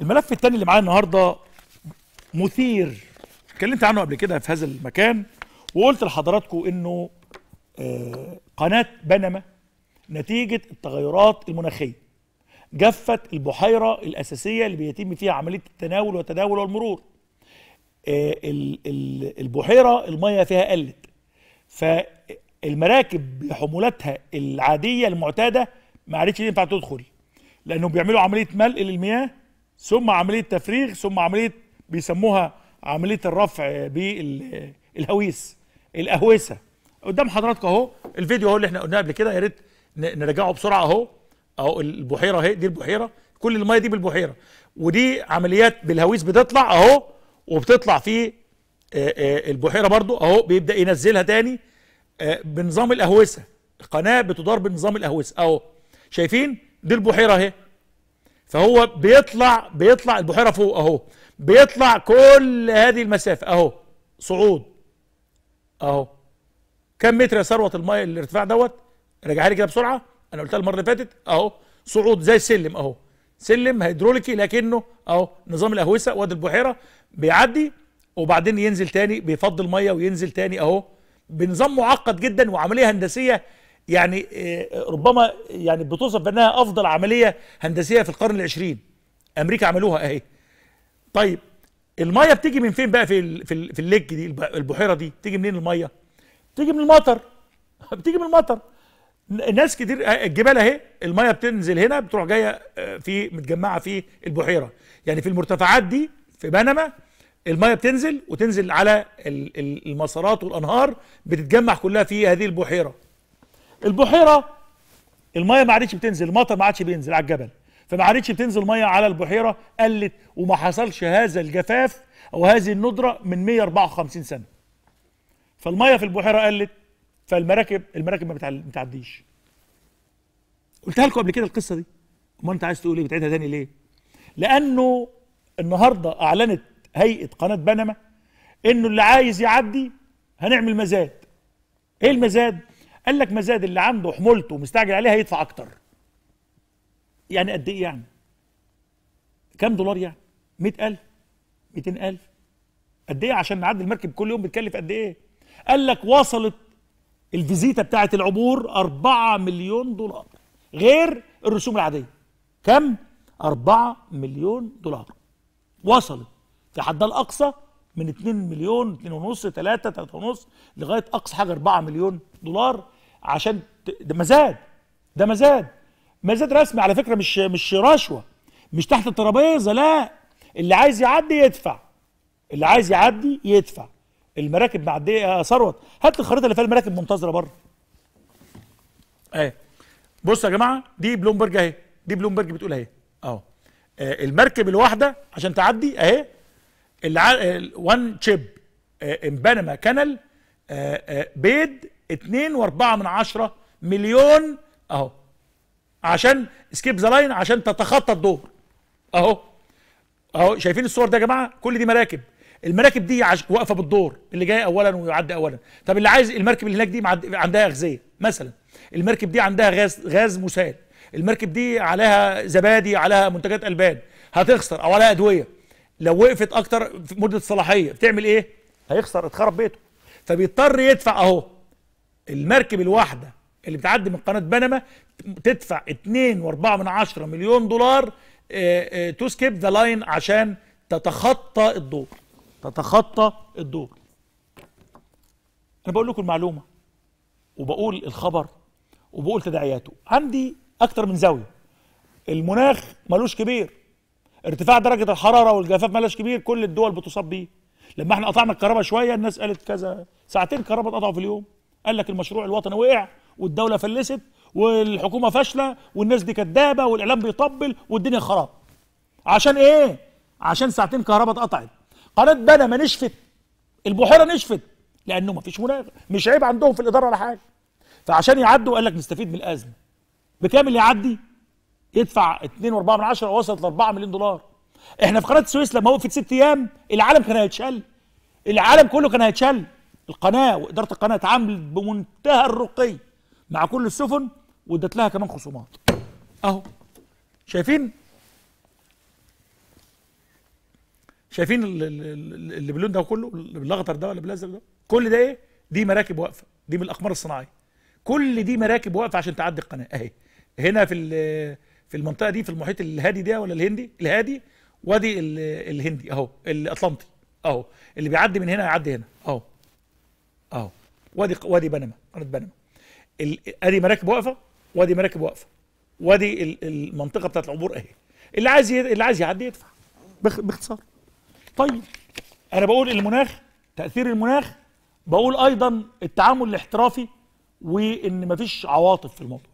الملف الثاني اللي معايا النهارده مثير اتكلمت عنه قبل كده في هذا المكان وقلت لحضراتكم انه آه، قناه بنما نتيجه التغيرات المناخيه جفت البحيرة الأساسية اللي بيتم فيها عملية التناول والتداول والمرور آه، البحيرة الميه فيها قلت فالمراكب بحمولاتها العادية المعتادة ما عادتش ينفع تدخل لأنهم بيعملوا عملية ملء للمياه ثم عمليه تفريغ ثم عمليه بيسموها عمليه الرفع بالهويس الاهوسه قدام حضراتكم اهو الفيديو اهو اللي احنا قلناه قبل كده يا ريت نرجعه بسرعه اهو اهو البحيره اهي دي البحيره كل الميه دي بالبحيره ودي عمليات بالهويس بتطلع اهو وبتطلع في البحيره برضو اهو بيبدا ينزلها تاني بنظام الاهوسه القناه بتدار بنظام الاهوسه اهو شايفين دي البحيره اهي فهو بيطلع بيطلع البحيره فوق اهو بيطلع كل هذه المسافه اهو صعود اهو كم متر يا ثروه الميه الارتفاع دوت راجعها لي كده بسرعه انا قلتها المره اللي فاتت اهو صعود زي السلم اهو سلم هيدروليكي لكنه اهو نظام الاهوسه وادي البحيره بيعدي وبعدين ينزل تاني بيفض الميه وينزل تاني اهو بنظام معقد جدا وعمليه هندسيه يعني آه، ربما يعني بتوصف بانها افضل عمليه هندسيه في القرن العشرين امريكا عملوها اهي طيب الميه بتيجي من فين بقى في في الليج الليك دي البحيره دي بتيجي منين الميه بتيجي من المطر بتيجي من المطر ناس كتير آه، الجبال اهي الميه بتنزل هنا بتروح جايه آه، في متجمعه في البحيره يعني في المرتفعات دي في بنما الميه بتنزل وتنزل على المسارات والانهار بتتجمع كلها في هذه البحيره البحيره الميه ما عادتش بتنزل المطر ما عادش بينزل على الجبل فما عادتش بتنزل ميه على البحيره قلت وما حصلش هذا الجفاف او هذه الندره من 154 سنه فالميه في البحيره قلت فالمراكب المراكب ما بتعديش قلتها لكم قبل كده القصه دي امال انت عايز تقول ايه بتعيدها تاني ليه لانه النهارده اعلنت هيئه قناه بنما انه اللي عايز يعدي هنعمل مزاد ايه المزاد قال لك مزاد اللي عنده حمولته ومستعجل عليها يدفع اكتر يعني قد ايه يعني كام دولار يعني 100000 200000 قد ايه عشان نعدي المركب كل يوم بتكلف قد ايه قال لك وصلت الفيزيتا بتاعه العبور 4 مليون دولار غير الرسوم العاديه كم 4 مليون دولار وصلت في حدها الاقصى من 2 مليون 2 ونص 3 3 ونص لغايه اقصى حاجه 4 مليون دولار عشان ده مزاد ده مزاد مزاد رسمي على فكره مش مش رشوه مش تحت الترابيزه لا اللي عايز يعدي يدفع اللي عايز يعدي يدفع المراكب معديه يا آه، ثروت هات الخريطه اللي فيها المراكب منتظره بره اهي بصوا يا جماعه دي بلومبرج اهي دي بلومبرج بتقول اهي اهو آه، المركب الواحده عشان تعدي اهي الوان تشيب آه، امبانما كانل بيد اتنين واربعة من عشرة مليون اهو عشان سكيب ذا لاين عشان تتخطى الدور اهو اهو شايفين الصور ده يا جماعه كل دي مراكب المراكب دي عش... واقفه بالدور اللي جاي اولا ويعدي اولا طب اللي عايز المركب اللي هناك دي معد... عندها اغذيه مثلا المركب دي عندها غاز غاز مسال المركب دي عليها زبادي عليها منتجات البان هتخسر او عليها ادويه لو وقفت اكتر في مده صلاحيه بتعمل ايه هيخسر اتخرب بيته فبيضطر يدفع اهو المركب الواحده اللي بتعدي من قناه بنما تدفع 2.4 مليون دولار تو سكيب ذا لاين عشان تتخطى الدور تتخطى الدور انا بقول لكم المعلومه وبقول الخبر وبقول تداعياته عندي اكتر من زاويه المناخ ملوش كبير ارتفاع درجه الحراره والجفاف ملوش كبير كل الدول بتصاب بيه لما احنا قطعنا الكهرباء شويه الناس قالت كذا ساعتين كهرباء اتقطعوا في اليوم قال لك المشروع الوطني وقع والدوله فلست والحكومه فاشله والناس دي كدابه والاعلام بيطبل والدنيا خراب عشان ايه عشان ساعتين كهرباء اتقطعت قناه ما نشفت البحيره نشفت لانه ما فيش مناغ مش عيب عندهم في الاداره ولا حاجه فعشان يعدوا قال لك نستفيد من الازمه بكام اللي يعدي يدفع 2.4 وصلت ل 4 مليون دولار احنا في قناه السويس لما وقفت ست ايام العالم كان هيتشل العالم كله كان هيتشل القناه واداره القناه اتعاملت بمنتهى الرقي مع كل السفن وادت لها كمان خصومات اهو شايفين شايفين اللي باللون ده كله اللي بالاخضر ده ولا بالازرق ده كل ده ايه دي مراكب واقفه دي من الاقمار الصناعيه كل دي مراكب واقفه عشان تعدي القناه اهي هنا في في المنطقه دي في المحيط الهادي ده ولا الهندي الهادي وادي الهندي اهو الاطلنطي اهو اللي بيعدي من هنا يعدي هنا اهو اهو وادي وادي بنما قناه بنما ادي مراكب واقفه وادي مراكب واقفه وادي المنطقه بتاعت العبور اهي اللي عايز اللي عايز يعدي يدفع باختصار طيب انا بقول المناخ تاثير المناخ بقول ايضا التعامل الاحترافي وان مفيش عواطف في الموضوع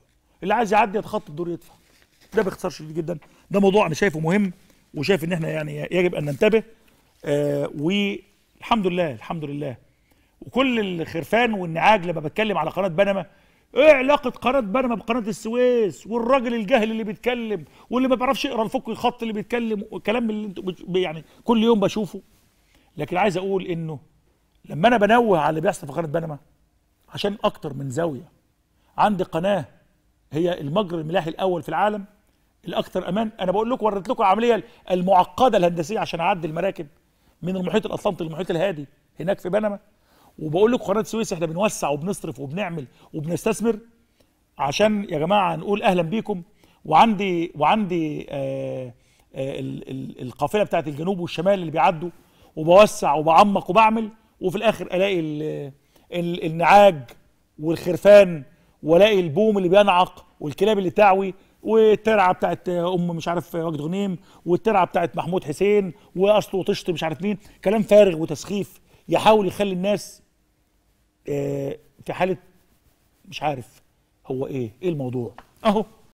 اللي عايز يعدي يتخطى الدور يدفع ده باختصار شديد جدا ده موضوع انا شايفه مهم وشايف ان احنا يعني يجب ان ننتبه آه والحمد لله الحمد لله وكل الخرفان والنعاج لما بتكلم على قناه بنما ايه علاقه قناه بنما بقناه السويس والراجل الجاهل اللي بيتكلم واللي ما بيعرفش يقرا الفك الخط اللي بيتكلم والكلام اللي انتوا يعني كل يوم بشوفه لكن عايز اقول انه لما انا بنوه على اللي بيحصل في قناه بنما عشان اكتر من زاويه عندي قناه هي المجرى الملاحي الاول في العالم الاكثر امان انا بقول لكم وريت لكم العمليه المعقده الهندسيه عشان اعدي المراكب من المحيط الاطلنطي للمحيط الهادي هناك في بنما وبقول لك قناه السويس احنا بنوسع وبنصرف وبنعمل وبنستثمر عشان يا جماعه نقول اهلا بيكم وعندي وعندي آه، آه، القافله بتاعت الجنوب والشمال اللي بيعدوا وبوسع وبعمق وبعمل وفي الاخر الاقي الـ الـ النعاج والخرفان والاقي البوم اللي بينعق والكلاب اللي تعوي والترعه بتاعت آه، ام مش عارف وجد غنيم والترعه بتاعت محمود حسين واصله طشت مش عارف مين كلام فارغ وتسخيف يحاول يخلي الناس آه، في حاله مش عارف هو ايه ايه الموضوع اهو